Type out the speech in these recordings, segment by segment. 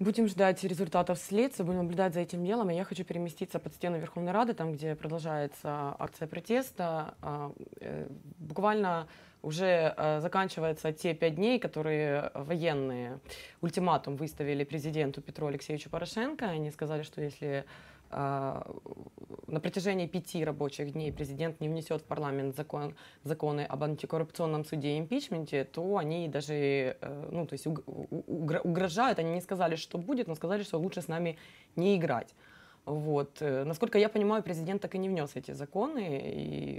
Будем ждать результатов следствия, будем наблюдать за этим делом. И я хочу переместиться под стену Верховной Рады, там, где продолжается акция протеста. А, э, буквально уже э, заканчиваются те пять дней, которые военные ультиматум выставили президенту Петру Алексеевичу Порошенко. Они сказали, что если а, на протяжении пяти рабочих дней президент не внесет в парламент закон, законы об антикоррупционном суде и импичменте, то они даже э, ну, то есть угрожают. Они не сказали, что будет, но сказали, что лучше с нами не играть. Вот. Э, насколько я понимаю, президент так и не внес эти законы,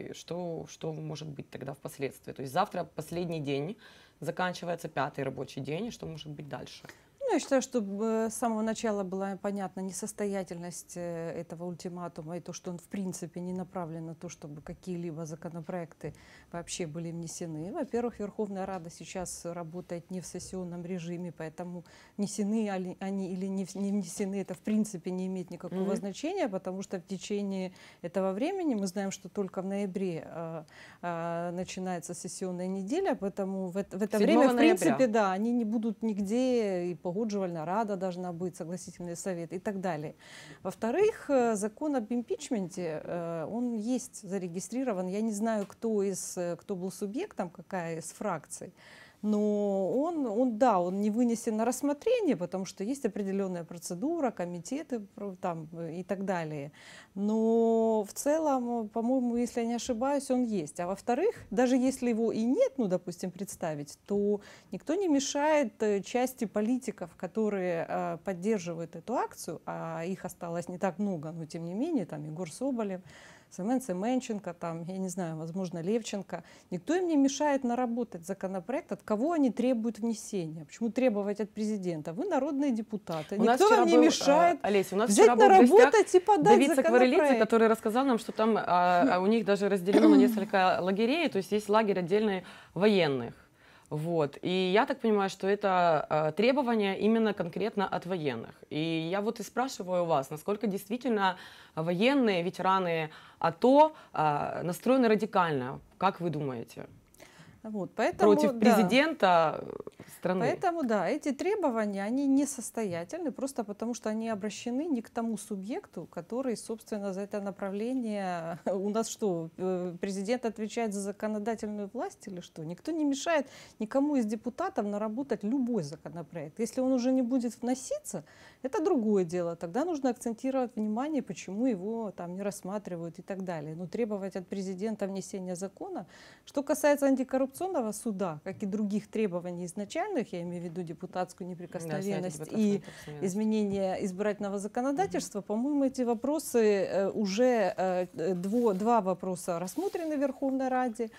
и что, что может быть тогда впоследствии? То есть завтра последний день, заканчивается пятый рабочий день, и что может быть дальше? Ну, я считаю, что с самого начала была понятна несостоятельность э, этого ультиматума и то, что он в принципе не направлен на то, чтобы какие-либо законопроекты вообще были внесены. Во-первых, Верховная Рада сейчас работает не в сессионном режиме, поэтому внесены они или не внесены, это в принципе не имеет никакого mm-hmm. значения, потому что в течение этого времени мы знаем, что только в ноябре а, а, начинается сессионная неделя, поэтому в это, в это время, в принципе, да, они не будут нигде и по погоджувальна рада должна быть, согласительный совет и так далее. Во-вторых, э, закон об импичменте, э, он есть зарегистрирован. Я не знаю, кто, из, э, кто был субъектом, какая из фракций но он, он, да, он не вынесен на рассмотрение, потому что есть определенная процедура, комитеты там, э, и так далее. Но в целом, по-моему, если я не ошибаюсь, он есть. А во-вторых, даже если его и нет, ну, допустим, представить, то никто не мешает э, части политиков, которые э, поддерживают эту акцию, а их осталось не так много, но тем не менее, там Егор Соболев, Семен Семенченко, там, я не знаю, возможно, Левченко. Никто им не мешает наработать законопроект, от кого они требуют внесения. Почему требовать от президента? Вы народные депутаты. У Никто вам не был, а, мешает Олесь, у нас взять наработать и подать Давид законопроект. который рассказал нам, что там а, а у них даже разделено на несколько лагерей, то есть есть лагерь отдельный военных вот. И я так понимаю, что это э, требования именно конкретно от военных. И я вот и спрашиваю вас, насколько действительно военные, ветераны АТО э, настроены радикально, как вы думаете? Вот, поэтому, против да. президента страны. Поэтому, да, эти требования, они несостоятельны, просто потому что они обращены не к тому субъекту, который, собственно, за это направление... У нас что, э, президент отвечает за законодательную власть или что? Никто не мешает никому из депутатов наработать любой законопроект. Если он уже не будет вноситься, это другое дело. Тогда нужно акцентировать внимание, почему его там не рассматривают и так далее. Но требовать от президента внесения закона... Что касается антикоррупционного суда, как и других требований изначально, федеральных, я имею в виду депутатскую неприкосновенность да, и изменение избирательного законодательства, mm по-моему, эти вопросы э, уже э, два вопроса рассмотрены в Верховной Раде.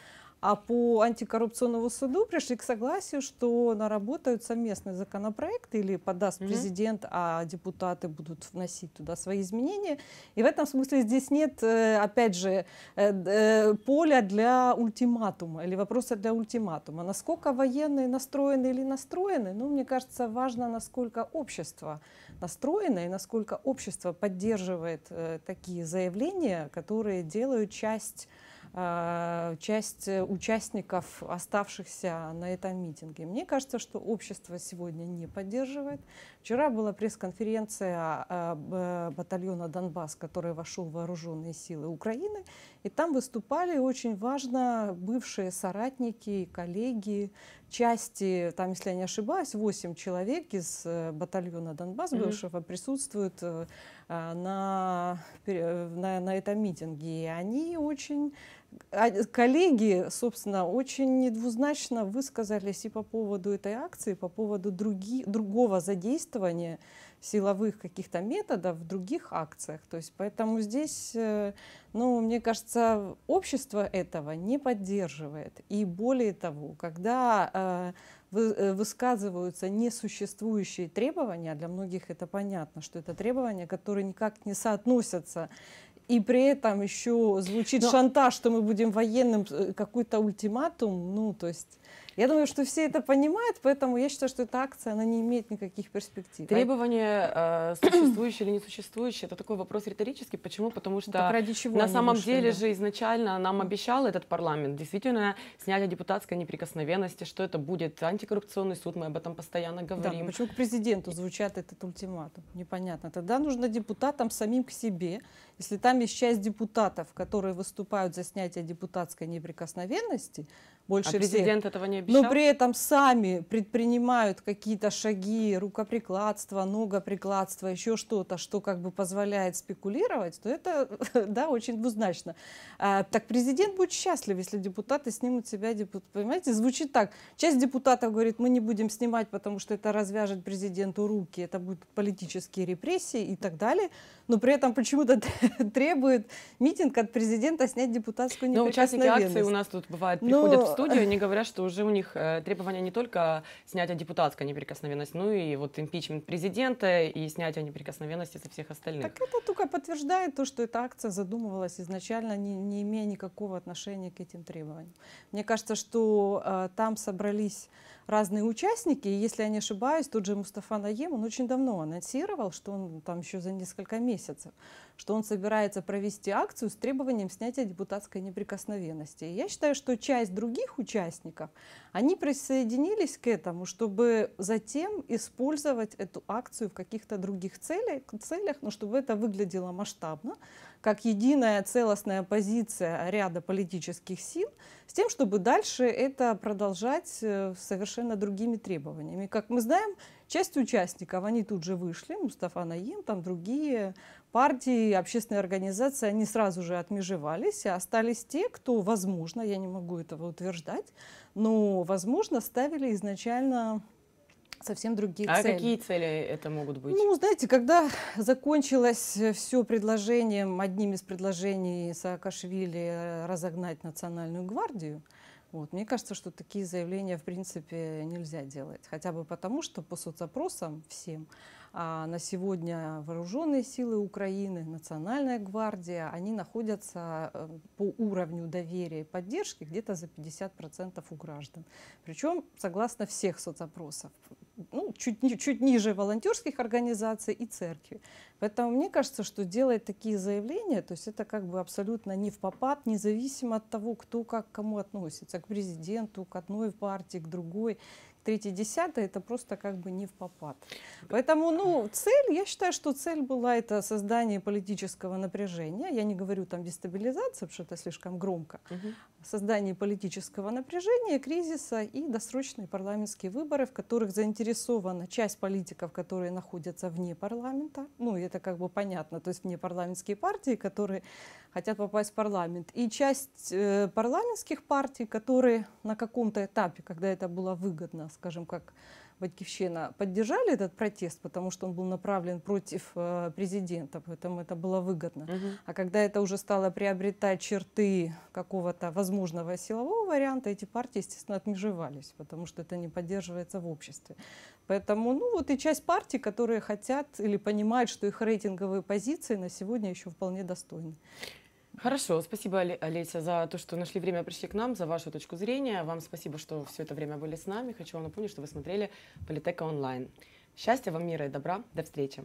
А по антикоррупционному суду пришли к согласию, что наработают совместный законопроект или подаст mm-hmm. президент, а депутаты будут вносить туда свои изменения. И в этом смысле здесь нет, э, опять же, э, э, поля для ультиматума или вопроса для ультиматума. Насколько военные настроены или настроены, ну, мне кажется, важно, насколько общество настроено и насколько общество поддерживает такие заявления, которые делают часть а, часть э, участников, оставшихся на этом митинге. Мне кажется, что общество сегодня не поддерживает. Вчера была пресс-конференция а, э, батальона «Донбасс», который вошел в вооруженные силы Украины, и там выступали очень важно бывшие соратники, коллеги, части, там, если я не ошибаюсь, 8 человек из э, батальона Донбасс бывшего mm-hmm. присутствуют э, а, на, на, на этом митинге. И они очень, а, коллеги, собственно, очень недвузначно высказались и по поводу этой акции, и по поводу други, другого задействования силовых каких-то методов в других акциях. То есть поэтому здесь, э, ну, мне кажется, общество этого не поддерживает. И более того, когда э, э, высказываются несуществующие требования, для многих это понятно, что это требования, которые никак не соотносятся и при этом еще звучит Но... шантаж, что мы будем военным, какой-то ультиматум, ну, то есть... Я думаю, что все это понимают, поэтому я считаю, что эта акция, она не имеет никаких перспектив. Требования э, существующие или несуществующие, это такой вопрос риторический. Почему? Потому ну, что так ради чего на самом вышли, деле да? же изначально нам обещал этот парламент действительно снятие депутатской неприкосновенности, что это будет антикоррупционный суд, мы об этом постоянно говорим. Да, почему к президенту звучат этот ультиматум? Непонятно. Тогда нужно депутатам самим к себе если там есть часть депутатов, которые выступают за снятие депутатской неприкосновенности, больше а президент всех, этого не обещал? Но при этом сами предпринимают какие-то шаги, рукоприкладство, ногоприкладство, еще что-то, что как бы позволяет спекулировать, то это, да, очень двузначно. А, так президент будет счастлив, если депутаты снимут себя, депут... понимаете, звучит так. Часть депутатов говорит, мы не будем снимать, потому что это развяжет президенту руки, это будут политические репрессии и так далее, но при этом почему-то требует митинг от президента снять депутатскую неприкосновенность. Но участники акции у нас тут бывает приходят но... в студию, они говорят, что уже у них э, требования не только снятия депутатской неприкосновенности, ну и вот импичмент президента и снятие неприкосновенности со всех остальных. Так это только подтверждает то, что эта акция задумывалась изначально, не, не имея никакого отношения к этим требованиям. Мне кажется, что э, там собрались разные участники. И если я не ошибаюсь, тут же Мустафа Наем, он очень давно анонсировал, что он там еще за несколько месяцев, что он собирается провести акцию с требованием снятия депутатской неприкосновенности. И я считаю, что часть других участников, они присоединились к этому, чтобы затем использовать эту акцию в каких-то других целях, целях но чтобы это выглядело масштабно, как единая целостная позиция ряда политических сил – с тем, чтобы дальше это продолжать э, совершенно другими требованиями. Как мы знаем, часть участников, они тут же вышли, Мустафа Наим, там другие партии, общественные организации, они сразу же отмежевались, а остались те, кто, возможно, я не могу этого утверждать, но, возможно, ставили изначально совсем другие а цели. А какие цели это могут быть? Ну, знаете, когда закончилось э, все предложением, одним из предложений Саакашвили э, разогнать Национальную гвардию, вот, мне кажется, что такие заявления, в принципе, нельзя делать. Хотя бы потому, что по соцопросам всем а на сегодня вооруженные силы Украины, Национальная гвардия, они находятся э, по уровню доверия и поддержки где-то за 50% у граждан. Причем, согласно всех соцопросов, ну, чуть, чуть ниже волонтерских организаций и церкви. Поэтому мне кажется, что делать такие заявления, то есть это как бы абсолютно не в попад, независимо от того, кто как к кому относится, к президенту, к одной партии, к другой третий, десятый, это просто как бы не в попад. Поэтому, ну, цель, я считаю, что цель была это создание политического напряжения. Я не говорю там дестабилизация, потому что это слишком громко. Создание политического напряжения, кризиса и досрочные парламентские выборы, в которых заинтересована часть политиков, которые находятся вне парламента. Ну, это как бы понятно, то есть вне парламентские партии, которые хотят попасть в парламент. И часть э, парламентских партий, которые на каком-то этапе, когда это было выгодно, скажем, как Батьковщина, поддержали этот протест, потому что он был направлен против э, президента, поэтому это было выгодно. Угу. А когда это уже стало приобретать черты какого-то возможного силового варианта, эти партии, естественно, отмежевались, потому что это не поддерживается в обществе. Поэтому, ну вот и часть партий, которые хотят или понимают, что их рейтинговые позиции на сегодня еще вполне достойны. Хорошо, спасибо, Олеся, за то, что нашли время, пришли к нам, за вашу точку зрения. Вам спасибо, что все это время были с нами. Хочу вам напомнить, что вы смотрели «Политека онлайн». Счастья вам, мира и добра. До встречи.